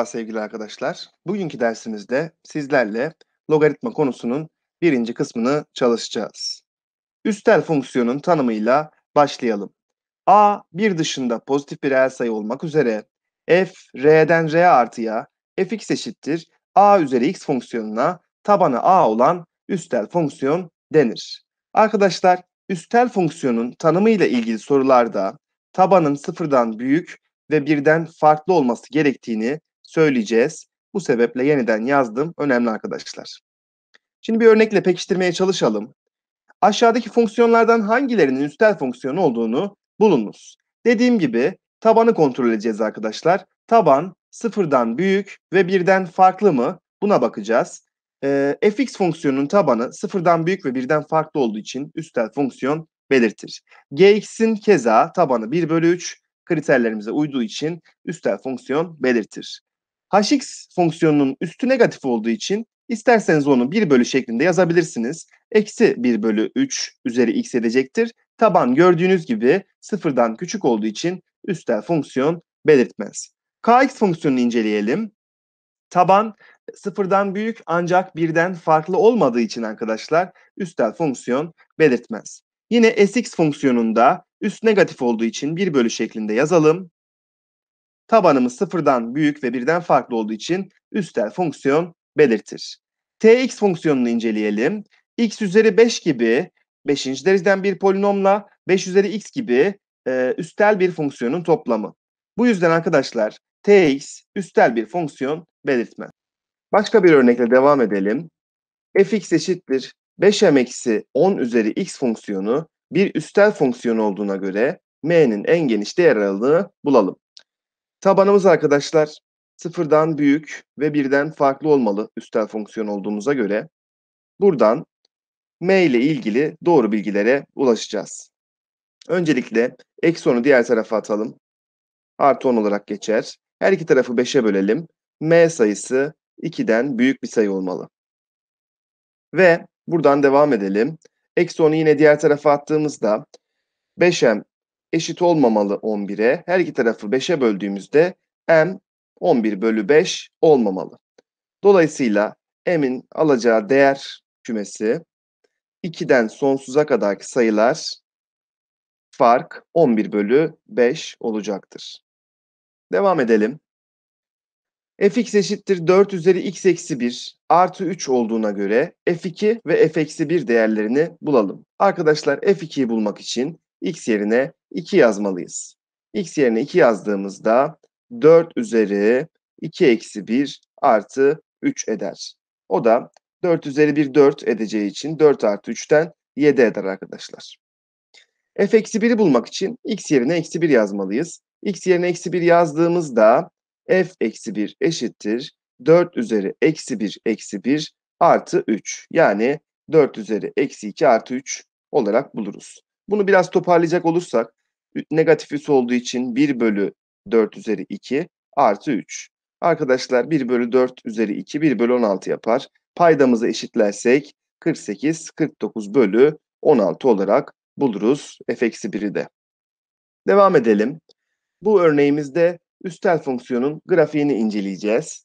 Merhaba sevgili arkadaşlar. Bugünkü dersimizde sizlerle logaritma konusunun birinci kısmını çalışacağız. Üstel fonksiyonun tanımıyla başlayalım. A bir dışında pozitif bir reel sayı olmak üzere f r'den r artıya fx eşittir a üzeri x fonksiyonuna tabanı a olan üstel fonksiyon denir. Arkadaşlar üstel fonksiyonun tanımıyla ilgili sorularda tabanın sıfırdan büyük ve birden farklı olması gerektiğini söyleyeceğiz. Bu sebeple yeniden yazdım. Önemli arkadaşlar. Şimdi bir örnekle pekiştirmeye çalışalım. Aşağıdaki fonksiyonlardan hangilerinin üstel fonksiyonu olduğunu bulunuz. Dediğim gibi tabanı kontrol edeceğiz arkadaşlar. Taban sıfırdan büyük ve birden farklı mı? Buna bakacağız. E, fx fonksiyonunun tabanı sıfırdan büyük ve birden farklı olduğu için üstel fonksiyon belirtir. gx'in keza tabanı 1 bölü 3 kriterlerimize uyduğu için üstel fonksiyon belirtir hx fonksiyonunun üstü negatif olduğu için isterseniz onu 1 bölü şeklinde yazabilirsiniz. Eksi 1 bölü 3 üzeri x edecektir. Taban gördüğünüz gibi sıfırdan küçük olduğu için üstel fonksiyon belirtmez. kx fonksiyonunu inceleyelim. Taban sıfırdan büyük ancak birden farklı olmadığı için arkadaşlar üstel fonksiyon belirtmez. Yine sx fonksiyonunda üst negatif olduğu için 1 bölü şeklinde yazalım. Tabanımız sıfırdan büyük ve birden farklı olduğu için üstel fonksiyon belirtir. Tx fonksiyonunu inceleyelim. x üzeri 5 gibi 5. dereceden bir polinomla 5 üzeri x gibi e, üstel bir fonksiyonun toplamı. Bu yüzden arkadaşlar tx üstel bir fonksiyon belirtmez. Başka bir örnekle devam edelim. fx eşittir 5m eksi 10 üzeri x fonksiyonu bir üstel fonksiyon olduğuna göre m'nin en geniş değer aralığını bulalım. Tabanımız arkadaşlar sıfırdan büyük ve birden farklı olmalı üstel fonksiyon olduğumuza göre buradan m ile ilgili doğru bilgilere ulaşacağız. Öncelikle eksi 10'u diğer tarafa atalım. Artı 10 olarak geçer. Her iki tarafı 5'e bölelim. m sayısı 2'den büyük bir sayı olmalı. Ve buradan devam edelim. Eksi 10'u yine diğer tarafa attığımızda 5m eşit olmamalı 11'e. Her iki tarafı 5'e böldüğümüzde m 11 bölü 5 olmamalı. Dolayısıyla m'in alacağı değer kümesi 2'den sonsuza kadarki sayılar fark 11 bölü 5 olacaktır. Devam edelim. fx eşittir 4 üzeri x eksi 1 artı 3 olduğuna göre f2 ve f eksi 1 değerlerini bulalım. Arkadaşlar f2'yi bulmak için x yerine 2 yazmalıyız. X yerine 2 yazdığımızda 4 üzeri 2 eksi 1 artı 3 eder. O da 4 üzeri 1 4 edeceği için 4 artı 3'ten 7 eder arkadaşlar. f eksi 1'i bulmak için x yerine eksi 1 yazmalıyız. x yerine eksi 1 yazdığımızda f eksi 1 eşittir 4 üzeri eksi 1 eksi 1 artı 3. Yani 4 üzeri eksi 2 artı 3 olarak buluruz. Bunu biraz toparlayacak olursak negatif üs olduğu için 1 bölü 4 üzeri 2 artı 3. Arkadaşlar 1 bölü 4 üzeri 2 1 bölü 16 yapar. Paydamızı eşitlersek 48, 49 bölü 16 olarak buluruz f-1'i de. Devam edelim. Bu örneğimizde üstel fonksiyonun grafiğini inceleyeceğiz.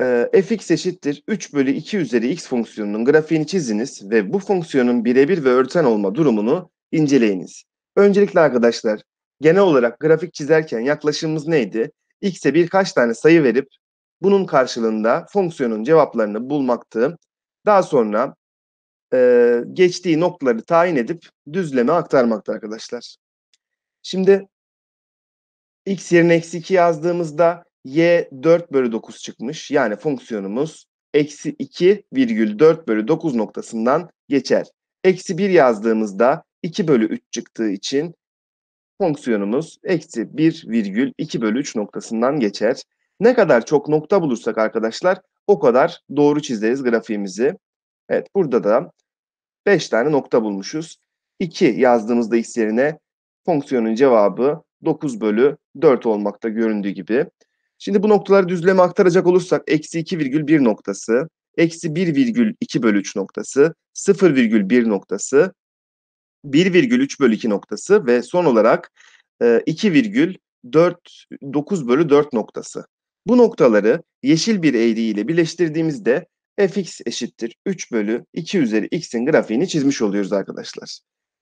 E, fx eşittir 3 bölü 2 üzeri x fonksiyonunun grafiğini çiziniz ve bu fonksiyonun birebir ve örten olma durumunu inceleyiniz. Öncelikle arkadaşlar genel olarak grafik çizerken yaklaşımımız neydi? X'e birkaç tane sayı verip bunun karşılığında fonksiyonun cevaplarını bulmaktı. Daha sonra e, geçtiği noktaları tayin edip düzleme aktarmaktı arkadaşlar. Şimdi x yerine eksi 2 yazdığımızda y 4 bölü 9 çıkmış. Yani fonksiyonumuz eksi 2 virgül 4 bölü 9 noktasından geçer. Eksi 1 yazdığımızda 2 bölü 3 çıktığı için fonksiyonumuz eksi virgül 1,2 bölü 3 noktasından geçer. Ne kadar çok nokta bulursak arkadaşlar o kadar doğru çizeriz grafiğimizi. Evet burada da 5 tane nokta bulmuşuz. 2 yazdığımızda x yerine fonksiyonun cevabı 9 bölü 4 olmakta göründüğü gibi. Şimdi bu noktaları düzleme aktaracak olursak eksi virgül 2,1 noktası, eksi virgül 1,2 bölü 3 noktası, virgül 0,1 noktası, 1,3 bölü 2 noktası ve son olarak e, bölü 4 noktası. Bu noktaları yeşil bir eğri ile birleştirdiğimizde fx eşittir 3 bölü 2 üzeri x'in grafiğini çizmiş oluyoruz arkadaşlar.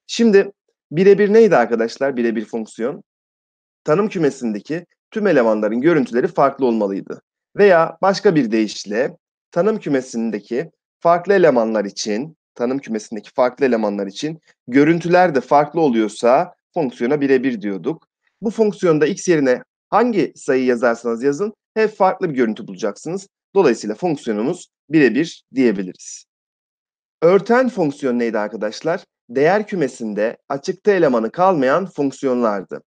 Şimdi birebir neydi arkadaşlar birebir fonksiyon? Tanım kümesindeki tüm elemanların görüntüleri farklı olmalıydı. Veya başka bir deyişle tanım kümesindeki farklı elemanlar için tanım kümesindeki farklı elemanlar için görüntüler de farklı oluyorsa fonksiyona birebir diyorduk. Bu fonksiyonda x yerine hangi sayı yazarsanız yazın hep farklı bir görüntü bulacaksınız. Dolayısıyla fonksiyonumuz birebir diyebiliriz. Örten fonksiyon neydi arkadaşlar? Değer kümesinde açıkta elemanı kalmayan fonksiyonlardı.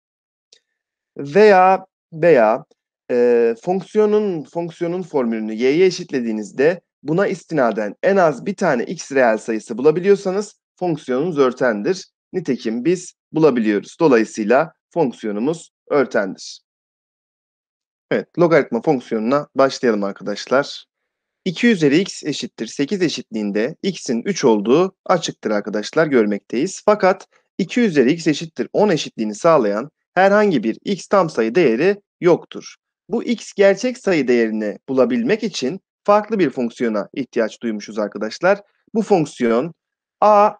Veya veya e, fonksiyonun fonksiyonun formülünü y'ye eşitlediğinizde Buna istinaden en az bir tane x reel sayısı bulabiliyorsanız fonksiyonunuz örtendir. Nitekim biz bulabiliyoruz. Dolayısıyla fonksiyonumuz örtendir. Evet, logaritma fonksiyonuna başlayalım arkadaşlar. 2 üzeri x eşittir 8 eşitliğinde x'in 3 olduğu açıktır arkadaşlar görmekteyiz. Fakat 2 üzeri x eşittir 10 eşitliğini sağlayan herhangi bir x tam sayı değeri yoktur. Bu x gerçek sayı değerini bulabilmek için farklı bir fonksiyona ihtiyaç duymuşuz arkadaşlar. Bu fonksiyon a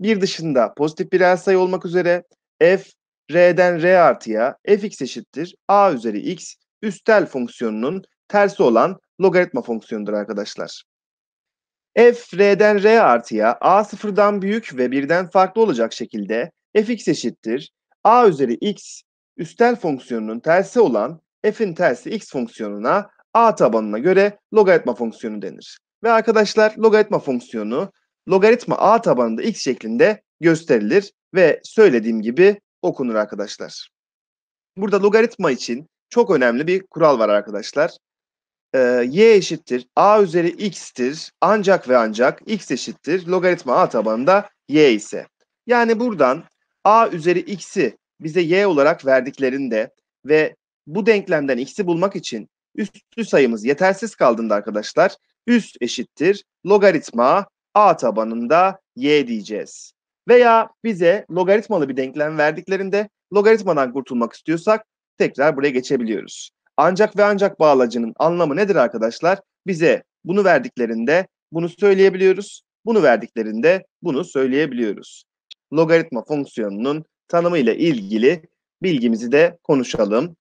bir dışında pozitif birer sayı olmak üzere f r'den r artıya fx eşittir a üzeri x üstel fonksiyonunun tersi olan logaritma fonksiyonudur arkadaşlar. f r'den r artıya a sıfırdan büyük ve birden farklı olacak şekilde fx eşittir a üzeri x üstel fonksiyonunun tersi olan f'in tersi x fonksiyonuna a tabanına göre logaritma fonksiyonu denir. Ve arkadaşlar logaritma fonksiyonu logaritma a tabanında x şeklinde gösterilir ve söylediğim gibi okunur arkadaşlar. Burada logaritma için çok önemli bir kural var arkadaşlar. Ee, y eşittir a üzeri x'tir ancak ve ancak x eşittir logaritma a tabanında y ise. Yani buradan a üzeri x'i bize y olarak verdiklerinde ve bu denklemden x'i bulmak için Üstlü sayımız yetersiz kaldığında arkadaşlar üst eşittir logaritma a tabanında y diyeceğiz. Veya bize logaritmalı bir denklem verdiklerinde logaritmadan kurtulmak istiyorsak tekrar buraya geçebiliyoruz. Ancak ve ancak bağlacının anlamı nedir arkadaşlar? Bize bunu verdiklerinde bunu söyleyebiliyoruz. Bunu verdiklerinde bunu söyleyebiliyoruz. Logaritma fonksiyonunun tanımı ile ilgili bilgimizi de konuşalım.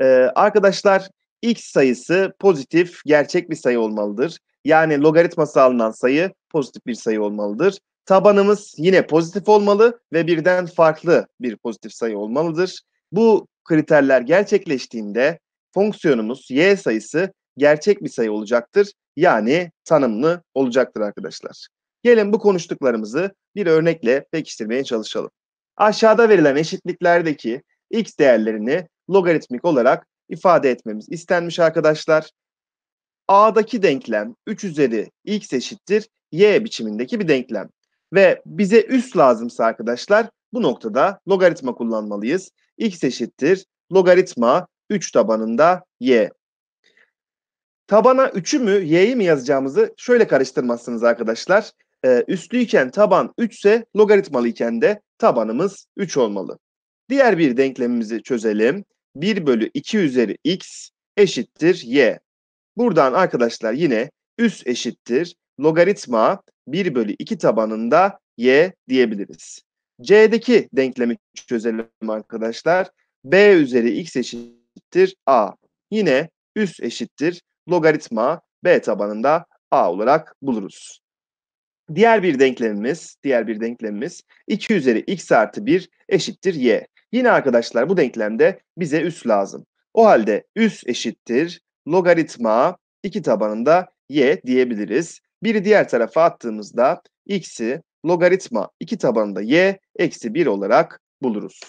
Ee, arkadaşlar x sayısı pozitif gerçek bir sayı olmalıdır. Yani logaritması alınan sayı pozitif bir sayı olmalıdır. Tabanımız yine pozitif olmalı ve birden farklı bir pozitif sayı olmalıdır. Bu kriterler gerçekleştiğinde fonksiyonumuz y sayısı gerçek bir sayı olacaktır. Yani tanımlı olacaktır arkadaşlar. Gelin bu konuştuklarımızı bir örnekle pekiştirmeye çalışalım. Aşağıda verilen eşitliklerdeki x değerlerini logaritmik olarak ifade etmemiz istenmiş arkadaşlar. A'daki denklem 3 üzeri x eşittir y biçimindeki bir denklem. Ve bize üst lazımsa arkadaşlar bu noktada logaritma kullanmalıyız. x eşittir logaritma 3 tabanında y. Tabana 3'ü mü y'yi mi yazacağımızı şöyle karıştırmazsınız arkadaşlar. Ee, üstlüyken taban 3 ise logaritmalıyken de tabanımız 3 olmalı. Diğer bir denklemimizi çözelim. 1 bölü 2 üzeri x eşittir y. Buradan arkadaşlar yine üs eşittir logaritma 1 bölü 2 tabanında y diyebiliriz. C'deki denklemi çözelim arkadaşlar. b üzeri x eşittir a. Yine üs eşittir logaritma b tabanında a olarak buluruz. Diğer bir denklemimiz, diğer bir denklemimiz 2 üzeri x artı 1 eşittir y. Yine arkadaşlar bu denklemde bize üs lazım. O halde üs eşittir logaritma 2 tabanında y diyebiliriz. Biri diğer tarafa attığımızda x'i logaritma 2 tabanında y eksi 1 olarak buluruz.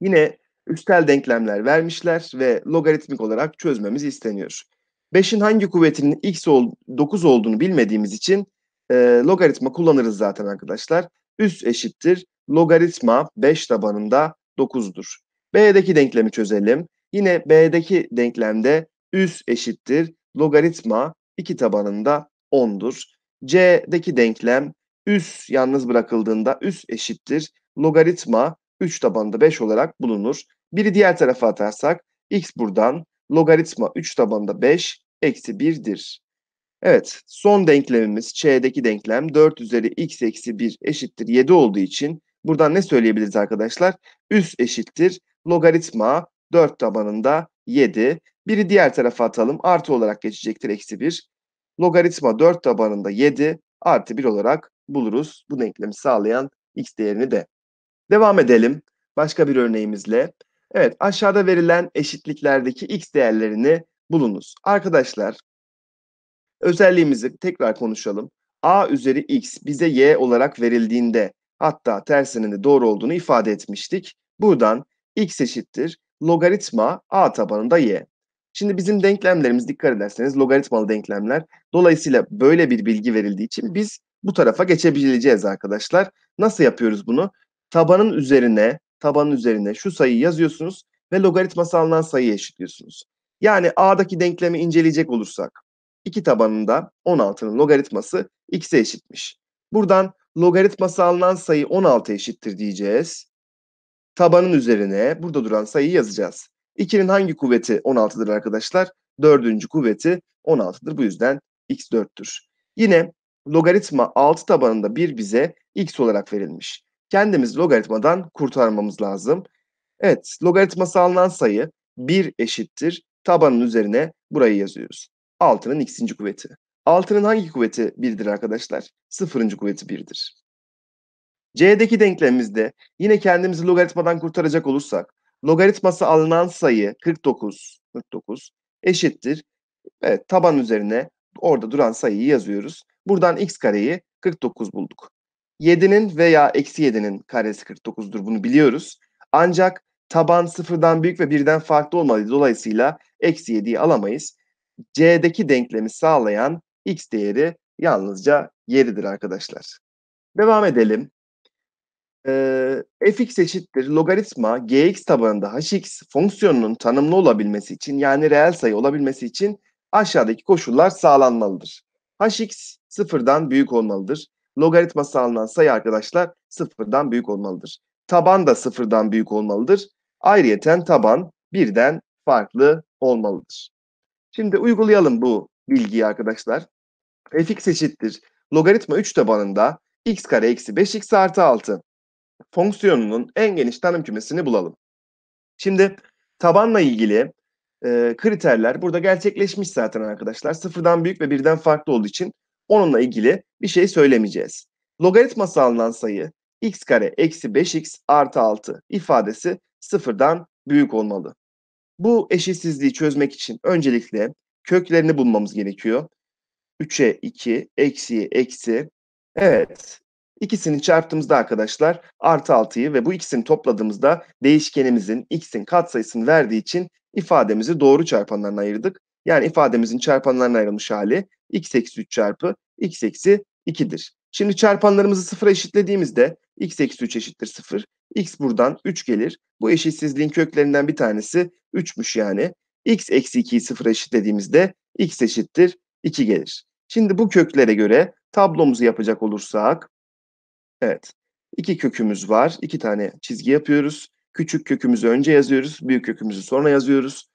Yine üstel denklemler vermişler ve logaritmik olarak çözmemiz isteniyor. 5'in hangi kuvvetinin x ol, 9 olduğunu bilmediğimiz için e, logaritma kullanırız zaten arkadaşlar. Üs eşittir logaritma 5 tabanında 9'dur. B'deki denklemi çözelim. Yine B'deki denklemde üs eşittir logaritma 2 tabanında 10'dur. C'deki denklem üs yalnız bırakıldığında üs eşittir logaritma 3 tabanında 5 olarak bulunur. Biri diğer tarafa atarsak x buradan logaritma 3 tabanında 5 eksi 1'dir. Evet son denklemimiz C'deki denklem 4 üzeri x eksi 1 eşittir 7 olduğu için Buradan ne söyleyebiliriz arkadaşlar? Üst eşittir logaritma 4 tabanında 7. Biri diğer tarafa atalım. Artı olarak geçecektir eksi 1. Logaritma 4 tabanında 7 artı 1 olarak buluruz. Bu denklemi sağlayan x değerini de. Devam edelim başka bir örneğimizle. Evet aşağıda verilen eşitliklerdeki x değerlerini bulunuz. Arkadaşlar özelliğimizi tekrar konuşalım. a üzeri x bize y olarak verildiğinde Hatta tersinin de doğru olduğunu ifade etmiştik. Buradan x eşittir logaritma a tabanında y. Şimdi bizim denklemlerimiz dikkat ederseniz logaritmalı denklemler. Dolayısıyla böyle bir bilgi verildiği için biz bu tarafa geçebileceğiz arkadaşlar. Nasıl yapıyoruz bunu? Tabanın üzerine, tabanın üzerine şu sayıyı yazıyorsunuz ve logaritması alınan sayıyı eşitliyorsunuz. Yani a'daki denklemi inceleyecek olursak iki tabanında 16'nın logaritması x'e eşitmiş. Buradan logaritması alınan sayı 16 eşittir diyeceğiz. Tabanın üzerine burada duran sayıyı yazacağız. 2'nin hangi kuvveti 16'dır arkadaşlar? 4. kuvveti 16'dır. Bu yüzden x 4'tür. Yine logaritma 6 tabanında 1 bize x olarak verilmiş. Kendimiz logaritmadan kurtarmamız lazım. Evet, logaritması alınan sayı 1 eşittir. Tabanın üzerine burayı yazıyoruz. 6'nın x'inci kuvveti. Altının hangi kuvveti 1'dir arkadaşlar? Sıfırıncı kuvveti 1'dir. C'deki denklemimizde yine kendimizi logaritmadan kurtaracak olursak logaritması alınan sayı 49, 49 eşittir. Evet, taban üzerine orada duran sayıyı yazıyoruz. Buradan x kareyi 49 bulduk. 7'nin veya eksi 7'nin karesi 49'dur bunu biliyoruz. Ancak taban sıfırdan büyük ve birden farklı olmalı. Dolayısıyla eksi 7'yi alamayız. C'deki denklemi sağlayan x değeri yalnızca yeridir arkadaşlar. Devam edelim. Ee, fx eşittir logaritma gx tabanında hx fonksiyonunun tanımlı olabilmesi için yani reel sayı olabilmesi için aşağıdaki koşullar sağlanmalıdır. hx sıfırdan büyük olmalıdır. Logaritma sağlanan sayı arkadaşlar sıfırdan büyük olmalıdır. Taban da sıfırdan büyük olmalıdır. Ayrıyeten taban birden farklı olmalıdır. Şimdi uygulayalım bu bilgiyi arkadaşlar fx eşittir logaritma 3 tabanında x kare eksi 5x artı 6 fonksiyonunun en geniş tanım kümesini bulalım. Şimdi tabanla ilgili e, kriterler burada gerçekleşmiş zaten arkadaşlar. Sıfırdan büyük ve birden farklı olduğu için onunla ilgili bir şey söylemeyeceğiz. Logaritması alınan sayı x kare eksi 5x artı 6 ifadesi sıfırdan büyük olmalı. Bu eşitsizliği çözmek için öncelikle köklerini bulmamız gerekiyor. 3'e 2, eksi eksi. Evet. ikisini çarptığımızda arkadaşlar artı 6'yı ve bu ikisini topladığımızda değişkenimizin x'in katsayısını verdiği için ifademizi doğru çarpanlarına ayırdık. Yani ifademizin çarpanlarına ayrılmış hali x eksi 3 çarpı x eksi 2'dir. Şimdi çarpanlarımızı sıfıra eşitlediğimizde x eksi 3 eşittir 0. x buradan 3 gelir. Bu eşitsizliğin köklerinden bir tanesi 3'müş yani. x eksi 2'yi sıfıra eşitlediğimizde x eşittir 2 gelir. Şimdi bu köklere göre tablomuzu yapacak olursak, evet, 2 kökümüz var. 2 tane çizgi yapıyoruz. Küçük kökümüzü önce yazıyoruz, büyük kökümüzü sonra yazıyoruz.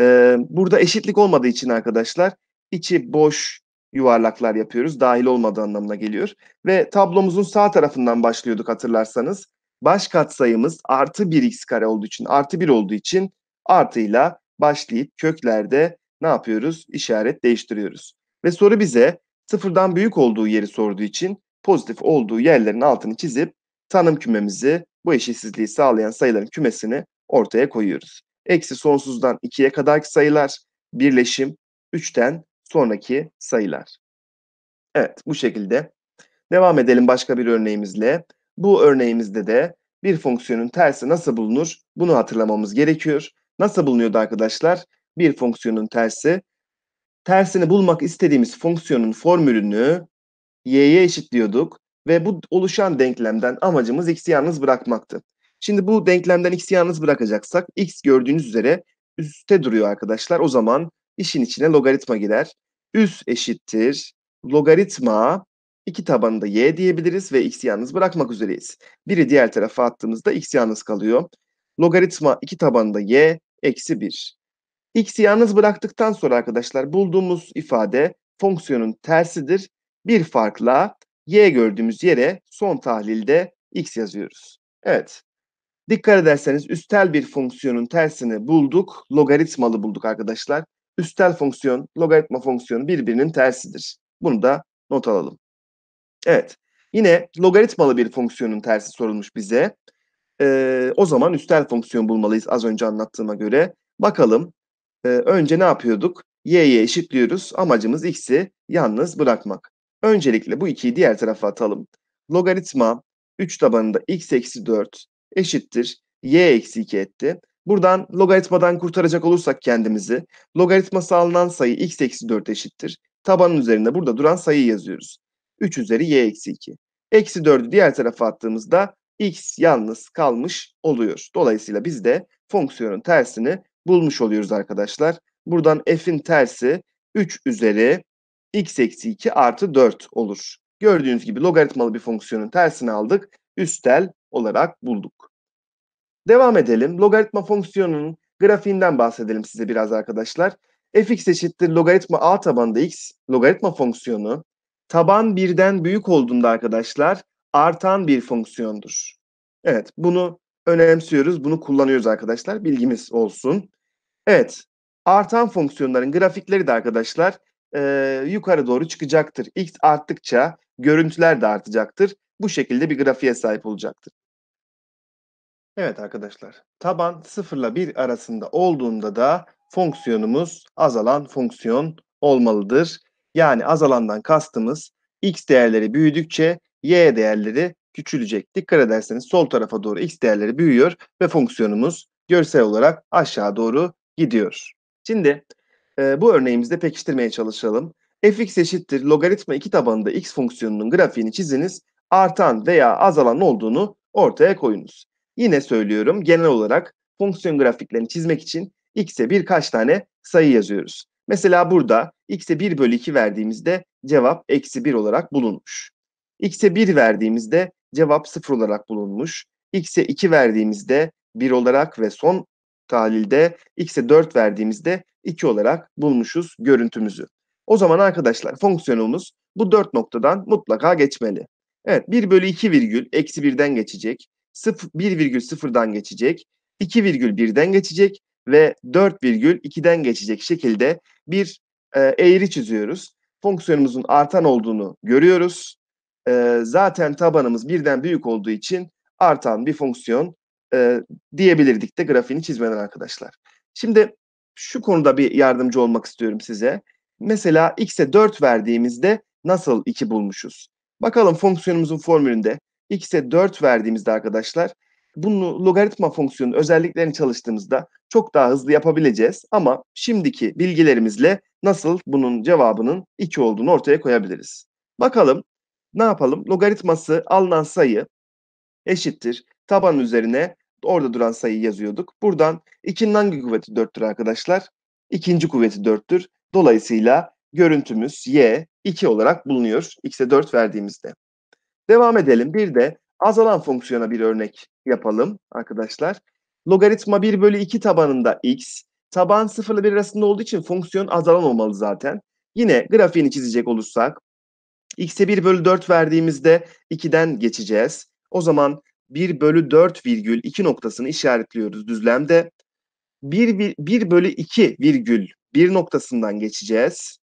Ee, burada eşitlik olmadığı için arkadaşlar, içi boş yuvarlaklar yapıyoruz. Dahil olmadığı anlamına geliyor. Ve tablomuzun sağ tarafından başlıyorduk hatırlarsanız. Baş katsayımız artı 1x kare olduğu için, artı 1 olduğu için artıyla başlayıp köklerde ne yapıyoruz? İşaret değiştiriyoruz. Ve soru bize sıfırdan büyük olduğu yeri sorduğu için pozitif olduğu yerlerin altını çizip tanım kümemizi bu eşitsizliği sağlayan sayıların kümesini ortaya koyuyoruz. Eksi sonsuzdan 2'ye kadarki sayılar, birleşim 3'ten sonraki sayılar. Evet bu şekilde. Devam edelim başka bir örneğimizle. Bu örneğimizde de bir fonksiyonun tersi nasıl bulunur bunu hatırlamamız gerekiyor. Nasıl bulunuyordu arkadaşlar? bir fonksiyonun tersi. Tersini bulmak istediğimiz fonksiyonun formülünü y'ye eşitliyorduk ve bu oluşan denklemden amacımız x'i yalnız bırakmaktı. Şimdi bu denklemden x'i yalnız bırakacaksak x gördüğünüz üzere üste duruyor arkadaşlar. O zaman işin içine logaritma girer. Üs eşittir logaritma iki tabanında y diyebiliriz ve x'i yalnız bırakmak üzereyiz. Biri diğer tarafa attığımızda x yalnız kalıyor. Logaritma iki tabanında y eksi 1. X'i yalnız bıraktıktan sonra arkadaşlar bulduğumuz ifade fonksiyonun tersidir. Bir farkla y gördüğümüz yere son tahlilde x yazıyoruz. Evet. Dikkat ederseniz üstel bir fonksiyonun tersini bulduk. Logaritmalı bulduk arkadaşlar. Üstel fonksiyon, logaritma fonksiyonu birbirinin tersidir. Bunu da not alalım. Evet. Yine logaritmalı bir fonksiyonun tersi sorulmuş bize. Ee, o zaman üstel fonksiyon bulmalıyız az önce anlattığıma göre. Bakalım ee, önce ne yapıyorduk? y'ye eşitliyoruz. Amacımız x'i yalnız bırakmak. Öncelikle bu 2'yi diğer tarafa atalım. Logaritma 3 tabanında x eksi 4 eşittir. y eksi 2 etti. Buradan logaritmadan kurtaracak olursak kendimizi logaritma alınan sayı x eksi 4 eşittir. Tabanın üzerinde burada duran sayıyı yazıyoruz. 3 üzeri y eksi 2. Eksi 4'ü diğer tarafa attığımızda x yalnız kalmış oluyor. Dolayısıyla biz de fonksiyonun tersini bulmuş oluyoruz arkadaşlar. Buradan f'in tersi 3 üzeri x eksi 2 artı 4 olur. Gördüğünüz gibi logaritmalı bir fonksiyonun tersini aldık. Üstel olarak bulduk. Devam edelim. Logaritma fonksiyonunun grafiğinden bahsedelim size biraz arkadaşlar. fx eşittir logaritma a tabanda x logaritma fonksiyonu taban birden büyük olduğunda arkadaşlar artan bir fonksiyondur. Evet bunu önemsiyoruz. Bunu kullanıyoruz arkadaşlar. Bilgimiz olsun. Evet. Artan fonksiyonların grafikleri de arkadaşlar e, yukarı doğru çıkacaktır. X arttıkça görüntüler de artacaktır. Bu şekilde bir grafiğe sahip olacaktır. Evet arkadaşlar. Taban 0 ile 1 arasında olduğunda da fonksiyonumuz azalan fonksiyon olmalıdır. Yani azalandan kastımız x değerleri büyüdükçe y değerleri küçülecek. Dikkat ederseniz sol tarafa doğru x değerleri büyüyor ve fonksiyonumuz görsel olarak aşağı doğru gidiyor. Şimdi e, bu örneğimizde pekiştirmeye çalışalım. fx eşittir logaritma 2 tabanında x fonksiyonunun grafiğini çiziniz. Artan veya azalan olduğunu ortaya koyunuz. Yine söylüyorum genel olarak fonksiyon grafiklerini çizmek için x'e birkaç tane sayı yazıyoruz. Mesela burada x'e 1 bölü 2 verdiğimizde cevap eksi 1 olarak bulunmuş. x'e 1 verdiğimizde cevap 0 olarak bulunmuş. x'e 2 verdiğimizde 1 olarak ve son tahlilde x'e 4 verdiğimizde 2 olarak bulmuşuz görüntümüzü. O zaman arkadaşlar fonksiyonumuz bu 4 noktadan mutlaka geçmeli. Evet 1 bölü 2 virgül eksi 1'den geçecek. 1 virgül 0'dan geçecek. 2 virgül 1'den geçecek ve 4 virgül 2'den geçecek şekilde bir e, eğri çiziyoruz. Fonksiyonumuzun artan olduğunu görüyoruz. E, zaten tabanımız birden büyük olduğu için artan bir fonksiyon e, diyebilirdik de grafiğini çizmeden arkadaşlar. Şimdi şu konuda bir yardımcı olmak istiyorum size. Mesela x'e 4 verdiğimizde nasıl 2 bulmuşuz? Bakalım fonksiyonumuzun formülünde x'e 4 verdiğimizde arkadaşlar bunu logaritma fonksiyonun özelliklerini çalıştığımızda çok daha hızlı yapabileceğiz. Ama şimdiki bilgilerimizle nasıl bunun cevabının 2 olduğunu ortaya koyabiliriz. Bakalım ne yapalım? Logaritması alınan sayı eşittir Taban üzerine orada duran sayıyı yazıyorduk. Buradan 2'nin hangi kuvveti 4'tür arkadaşlar? İkinci kuvveti 4'tür. Dolayısıyla görüntümüz y 2 olarak bulunuyor. x'e 4 verdiğimizde. Devam edelim. Bir de azalan fonksiyona bir örnek yapalım arkadaşlar. Logaritma 1 bölü 2 tabanında x, taban 0 ile 1 arasında olduğu için fonksiyon azalan olmalı zaten. Yine grafiğini çizecek olursak x'e 1 bölü 4 verdiğimizde 2'den geçeceğiz. O zaman 1 bölü 4 virgül 2 noktasını işaretliyoruz düzlemde. 1, 1 bölü 2 virgül 1 noktasından geçeceğiz.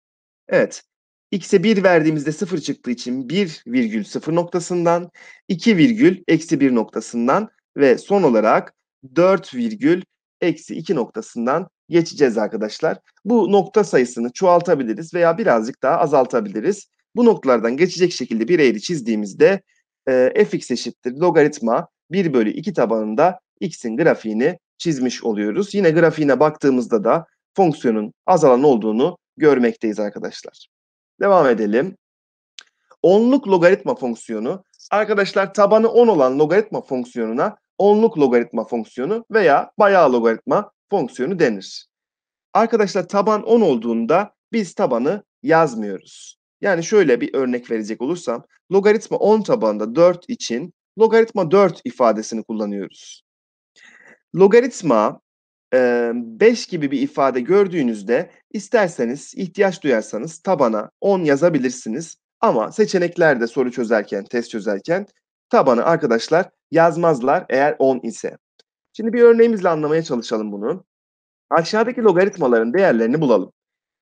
Evet. X'e 1 verdiğimizde 0 çıktığı için 1 virgül 0 noktasından, 2 virgül eksi 1 noktasından ve son olarak 4 virgül eksi 2 noktasından geçeceğiz arkadaşlar. Bu nokta sayısını çoğaltabiliriz veya birazcık daha azaltabiliriz. Bu noktalardan geçecek şekilde bir eğri çizdiğimizde e, ee, fx eşittir logaritma 1 bölü 2 tabanında x'in grafiğini çizmiş oluyoruz. Yine grafiğine baktığımızda da fonksiyonun azalan olduğunu görmekteyiz arkadaşlar. Devam edelim. Onluk logaritma fonksiyonu arkadaşlar tabanı 10 olan logaritma fonksiyonuna onluk logaritma fonksiyonu veya bayağı logaritma fonksiyonu denir. Arkadaşlar taban 10 olduğunda biz tabanı yazmıyoruz. Yani şöyle bir örnek verecek olursam logaritma 10 tabanında 4 için logaritma 4 ifadesini kullanıyoruz. Logaritma 5 gibi bir ifade gördüğünüzde isterseniz ihtiyaç duyarsanız tabana 10 yazabilirsiniz. Ama seçeneklerde soru çözerken, test çözerken tabanı arkadaşlar yazmazlar eğer 10 ise. Şimdi bir örneğimizle anlamaya çalışalım bunu. Aşağıdaki logaritmaların değerlerini bulalım.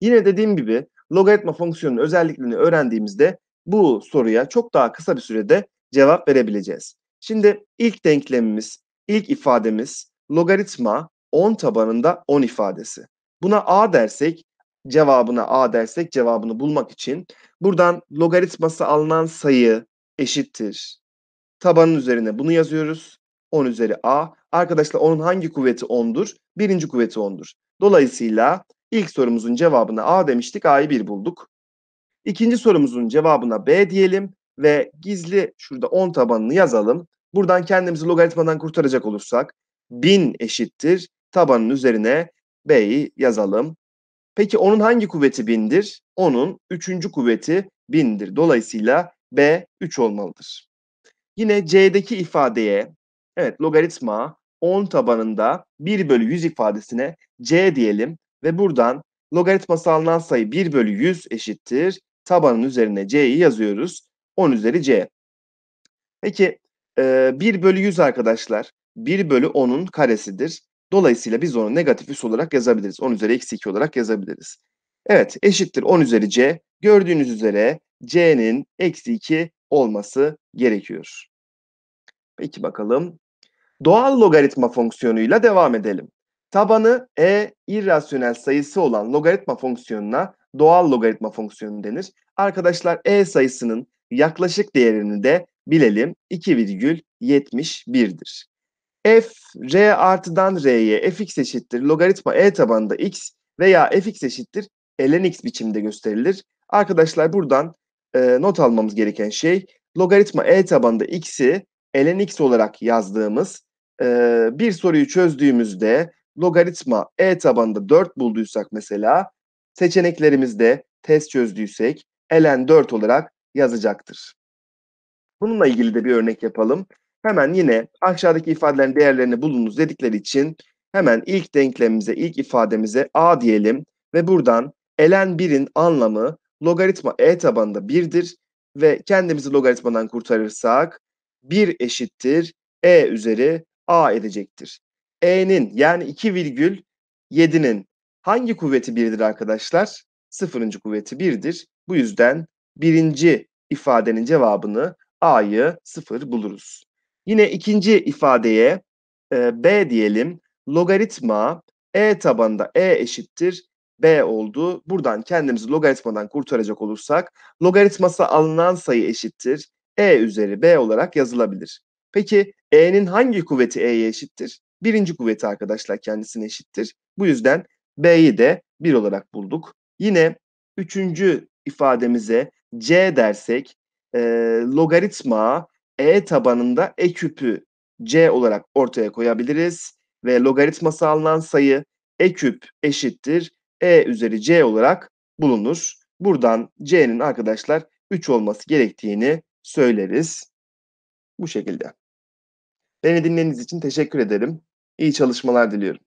Yine dediğim gibi logaritma fonksiyonunun özelliklerini öğrendiğimizde bu soruya çok daha kısa bir sürede cevap verebileceğiz. Şimdi ilk denklemimiz, ilk ifademiz logaritma 10 tabanında 10 ifadesi. Buna a dersek, cevabına a dersek cevabını bulmak için buradan logaritması alınan sayı eşittir. Tabanın üzerine bunu yazıyoruz. 10 üzeri a. Arkadaşlar onun hangi kuvveti 10'dur? Birinci kuvveti 10'dur. Dolayısıyla İlk sorumuzun cevabına A demiştik, A'yı 1 bulduk. İkinci sorumuzun cevabına B diyelim ve gizli şurada 10 tabanını yazalım. Buradan kendimizi logaritmadan kurtaracak olursak 1000 eşittir tabanın üzerine B'yi yazalım. Peki onun hangi kuvveti 1000'dir? Onun 3. kuvveti 1000'dir. Dolayısıyla B 3 olmalıdır. Yine C'deki ifadeye evet logaritma 10 tabanında 1 bölü 100 ifadesine C diyelim ve buradan logaritması alınan sayı 1 bölü 100 eşittir. Tabanın üzerine c'yi yazıyoruz. 10 üzeri c. Peki 1 bölü 100 arkadaşlar 1 bölü 10'un karesidir. Dolayısıyla biz onu negatif üs olarak yazabiliriz. 10 üzeri eksi 2 olarak yazabiliriz. Evet eşittir 10 üzeri c. Gördüğünüz üzere c'nin eksi 2 olması gerekiyor. Peki bakalım. Doğal logaritma fonksiyonuyla devam edelim. Tabanı e irrasyonel sayısı olan logaritma fonksiyonuna doğal logaritma fonksiyonu denir. Arkadaşlar e sayısının yaklaşık değerini de bilelim 2,71'dir. f r artıdan r'ye fx eşittir logaritma e tabanında x veya fx eşittir ln x biçimde gösterilir. Arkadaşlar buradan e, not almamız gereken şey logaritma e tabanında x'i ln x olarak yazdığımız e, bir soruyu çözdüğümüzde logaritma e tabanında 4 bulduysak mesela seçeneklerimizde test çözdüysek ln 4 olarak yazacaktır. Bununla ilgili de bir örnek yapalım. Hemen yine aşağıdaki ifadelerin değerlerini bulunuz dedikleri için hemen ilk denklemimize, ilk ifademize a diyelim ve buradan ln 1'in anlamı logaritma e tabanında 1'dir ve kendimizi logaritmadan kurtarırsak 1 eşittir e üzeri a edecektir. E'nin yani 2,7'nin hangi kuvveti 1'dir arkadaşlar? Sıfırıncı kuvveti 1'dir. Bu yüzden birinci ifadenin cevabını A'yı 0 buluruz. Yine ikinci ifadeye e, B diyelim. Logaritma E tabanında E eşittir B oldu. Buradan kendimizi logaritmadan kurtaracak olursak logaritması alınan sayı eşittir. E üzeri B olarak yazılabilir. Peki E'nin hangi kuvveti E'ye eşittir? birinci kuvveti arkadaşlar kendisine eşittir. Bu yüzden B'yi de 1 olarak bulduk. Yine üçüncü ifademize C dersek e, logaritma E tabanında E küpü C olarak ortaya koyabiliriz. Ve logaritması alınan sayı E küp eşittir. E üzeri C olarak bulunur. Buradan C'nin arkadaşlar 3 olması gerektiğini söyleriz. Bu şekilde. Beni dinlediğiniz için teşekkür ederim. İyi çalışmalar diliyorum.